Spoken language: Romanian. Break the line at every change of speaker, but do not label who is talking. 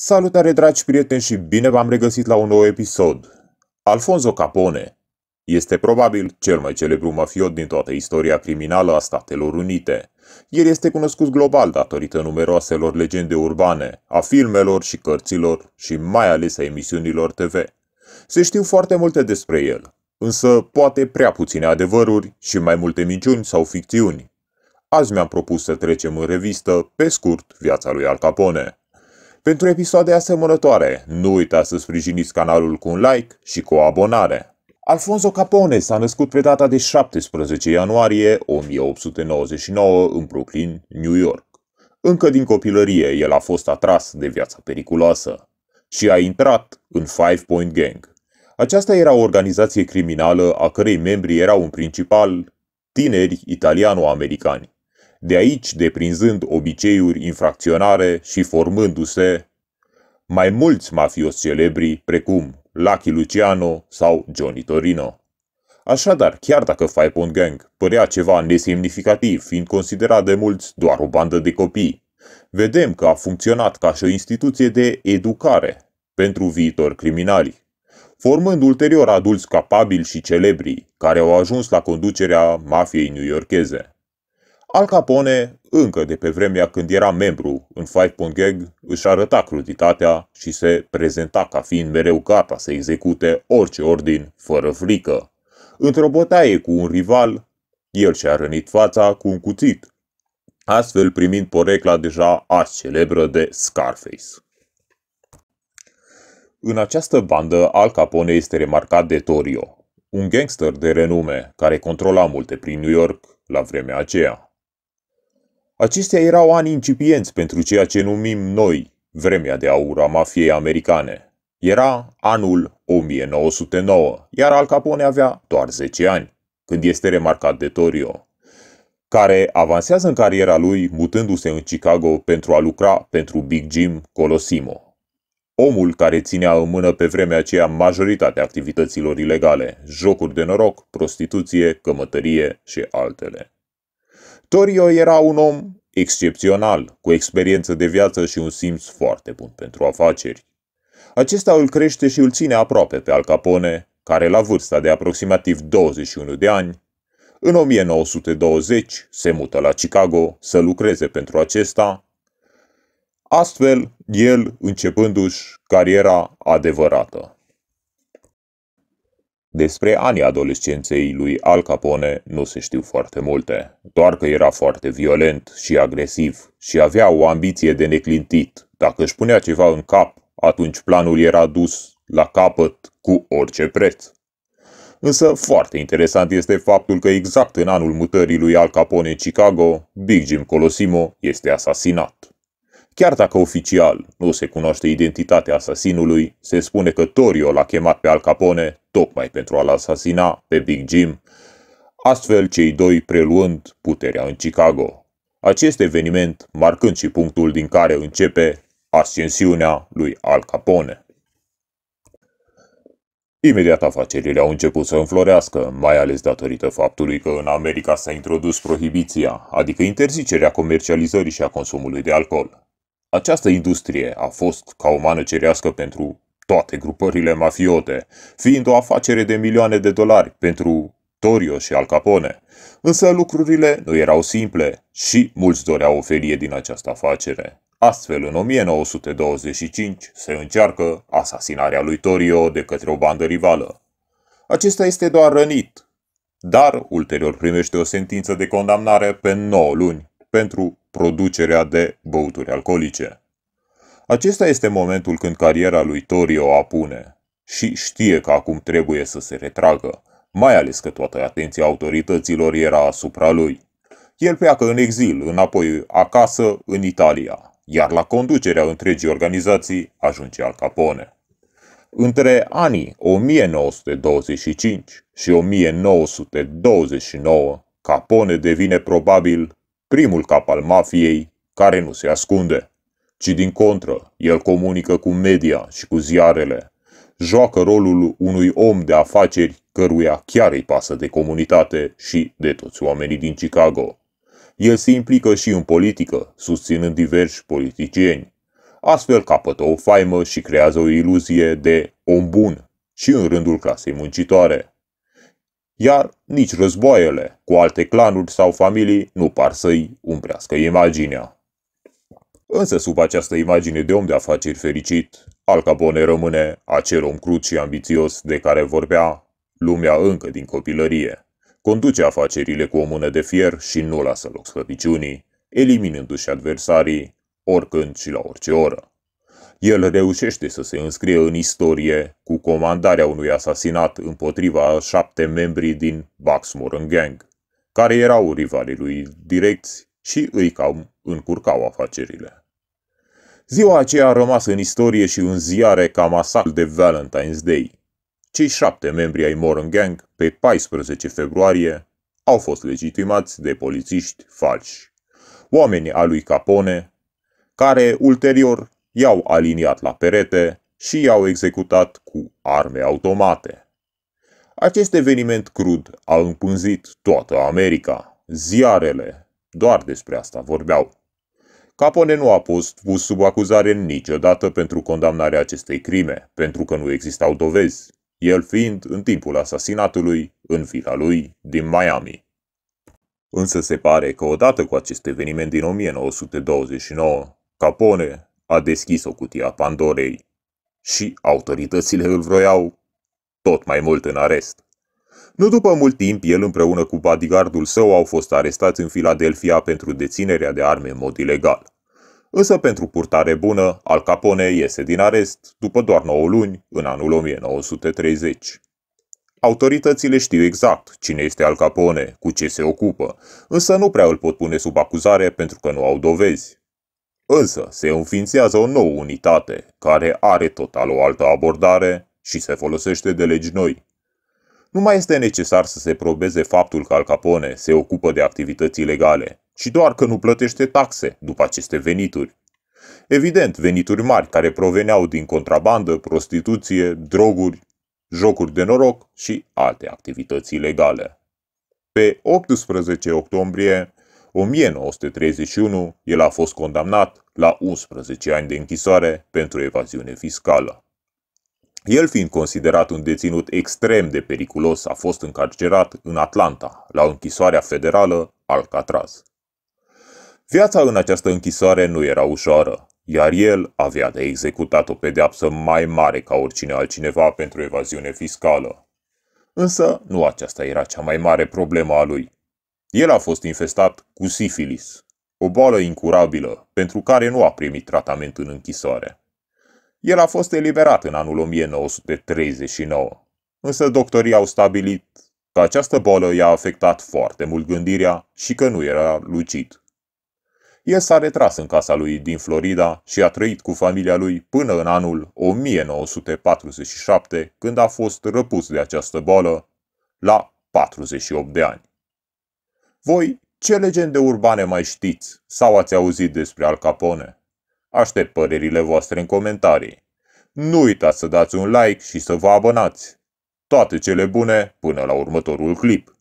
Salutare dragi prieteni și bine v-am regăsit la un nou episod. Alfonso Capone este probabil cel mai celebru mafiot din toată istoria criminală a Statelor Unite. El este cunoscut global datorită numeroaselor legende urbane, a filmelor și cărților și mai ales a emisiunilor TV. Se știu foarte multe despre el, însă poate prea puține adevăruri și mai multe minciuni sau ficțiuni. Azi mi-am propus să trecem în revistă, pe scurt, viața lui Al Capone. Pentru episoade asemănătoare, nu uita să sprijiniți canalul cu un like și cu o abonare. Alfonso Capone s-a născut pe data de 17 ianuarie 1899 în Brooklyn, New York. Încă din copilărie, el a fost atras de viața periculoasă și a intrat în Five Point Gang. Aceasta era o organizație criminală a cărei membri erau în principal tineri italiano-americani de aici deprinzând obiceiuri infracționare și formându-se mai mulți mafioși celebri precum Lucky Luciano sau Johnny Torino. Așadar, chiar dacă Five Pond Gang părea ceva nesemnificativ, fiind considerat de mulți doar o bandă de copii, vedem că a funcționat ca și o instituție de educare pentru viitori criminali, formând ulterior adulți capabili și celebri care au ajuns la conducerea mafiei newyorkeze. Al Capone, încă de pe vremea când era membru în Five Point Gag, își arăta cruditatea și se prezenta ca fiind mereu gata să execute orice ordin fără frică. Într-o bătaie cu un rival, el și-a rănit fața cu un cuțit, astfel primind porecla deja azi celebră de Scarface. În această bandă, Al Capone este remarcat de Torio, un gangster de renume care controla multe prin New York la vremea aceea. Acestea erau ani incipienți pentru ceea ce numim noi vremea de aur a mafiei americane. Era anul 1909, iar Al Capone avea doar 10 ani, când este remarcat de Torio, care avansează în cariera lui mutându-se în Chicago pentru a lucra pentru Big Jim Colosimo, Omul care ținea în mână pe vremea aceea majoritatea activităților ilegale, jocuri de noroc, prostituție, cămătărie și altele. Torio era un om excepțional, cu experiență de viață și un simț foarte bun pentru afaceri. Acesta îl crește și îl ține aproape pe Al Capone, care la vârsta de aproximativ 21 de ani, în 1920 se mută la Chicago să lucreze pentru acesta, astfel el începându-și cariera adevărată. Despre anii adolescenței lui Al Capone nu se știu foarte multe, doar că era foarte violent și agresiv și avea o ambiție de neclintit. Dacă își punea ceva în cap, atunci planul era dus la capăt cu orice preț. Însă foarte interesant este faptul că exact în anul mutării lui Al Capone în Chicago, Big Jim Colosimo este asasinat. Chiar dacă oficial nu se cunoaște identitatea asasinului, se spune că Torio l-a chemat pe Al Capone tocmai pentru a-l asasina pe Big Jim, astfel cei doi preluând puterea în Chicago. Acest eveniment marcând și punctul din care începe ascensiunea lui Al Capone. Imediat afacerile au început să înflorească, mai ales datorită faptului că în America s-a introdus prohibiția, adică interzicerea comercializării și a consumului de alcool. Această industrie a fost ca o mană cerească pentru toate grupările mafiote, fiind o afacere de milioane de dolari pentru Torio și Al Capone. Însă lucrurile nu erau simple și mulți doreau o felie din această afacere. Astfel, în 1925 se încearcă asasinarea lui Torio de către o bandă rivală. Acesta este doar rănit, dar ulterior primește o sentință de condamnare pe 9 luni pentru producerea de băuturi alcoolice. Acesta este momentul când cariera lui Tori o apune și știe că acum trebuie să se retragă, mai ales că toată atenția autorităților era asupra lui. El pleacă în exil, înapoi acasă, în Italia, iar la conducerea întregii organizații ajunge Al Capone. Între anii 1925 și 1929, Capone devine probabil primul cap al mafiei, care nu se ascunde, ci din contră, el comunică cu media și cu ziarele. Joacă rolul unui om de afaceri căruia chiar îi pasă de comunitate și de toți oamenii din Chicago. El se implică și în politică, susținând diversi politicieni. Astfel capătă o faimă și creează o iluzie de om bun și în rândul clasei muncitoare iar nici războaiele cu alte clanuri sau familii nu par să-i umbrească imaginea. Însă sub această imagine de om de afaceri fericit, Al Capone rămâne acel om crud și ambițios de care vorbea lumea încă din copilărie. Conduce afacerile cu o mână de fier și nu lasă loc slăbiciunii, eliminându-și adversarii oricând și la orice oră el reușește să se înscrie în istorie cu comandarea unui asasinat împotriva șapte membri din Baxmoren Gang, care erau rivalii lui direcți și îi cam încurcau afacerile. Ziua aceea a rămas în istorie și în ziare ca masacrul de Valentine's Day. Cei șapte membri ai Moran Gang, pe 14 februarie, au fost legitimați de polițiști falși, oameni a lui Capone, care ulterior i-au aliniat la perete și i-au executat cu arme automate. Acest eveniment crud a împânzit toată America. Ziarele doar despre asta vorbeau. Capone nu a fost pus sub acuzare niciodată pentru condamnarea acestei crime, pentru că nu existau dovezi, el fiind în timpul asasinatului în vila lui din Miami. Însă se pare că odată cu acest eveniment din 1929, Capone a deschis o cutie a Pandorei și autoritățile îl vroiau tot mai mult în arest. Nu după mult timp, el împreună cu bodyguardul său au fost arestați în Filadelfia pentru deținerea de arme în mod ilegal. Însă pentru purtare bună, Al Capone iese din arest după doar 9 luni, în anul 1930. Autoritățile știu exact cine este Al Capone, cu ce se ocupă, însă nu prea îl pot pune sub acuzare pentru că nu au dovezi. Însă se înființează o nouă unitate, care are total o altă abordare și se folosește de legi noi. Nu mai este necesar să se probeze faptul că Al Capone se ocupă de activități ilegale, ci doar că nu plătește taxe după aceste venituri. Evident, venituri mari care proveneau din contrabandă, prostituție, droguri, jocuri de noroc și alte activități ilegale. Pe 18 octombrie 1931, el a fost condamnat la 11 ani de închisoare pentru evaziune fiscală. El fiind considerat un deținut extrem de periculos, a fost încarcerat în Atlanta, la închisoarea federală Alcatraz. Viața în această închisoare nu era ușoară, iar el avea de executat o pedeapsă mai mare ca oricine altcineva pentru evaziune fiscală. Însă, nu aceasta era cea mai mare problemă a lui. El a fost infestat cu sifilis, o boală incurabilă, pentru care nu a primit tratament în închisoare. El a fost eliberat în anul 1939, însă doctorii au stabilit că această boală i-a afectat foarte mult gândirea și că nu era lucid. El s-a retras în casa lui din Florida și a trăit cu familia lui până în anul 1947, când a fost răpus de această boală la 48 de ani. Voi ce legende urbane mai știți sau ați auzit despre Al Capone? Aștept părerile voastre în comentarii. Nu uitați să dați un like și să vă abonați. Toate cele bune până la următorul clip.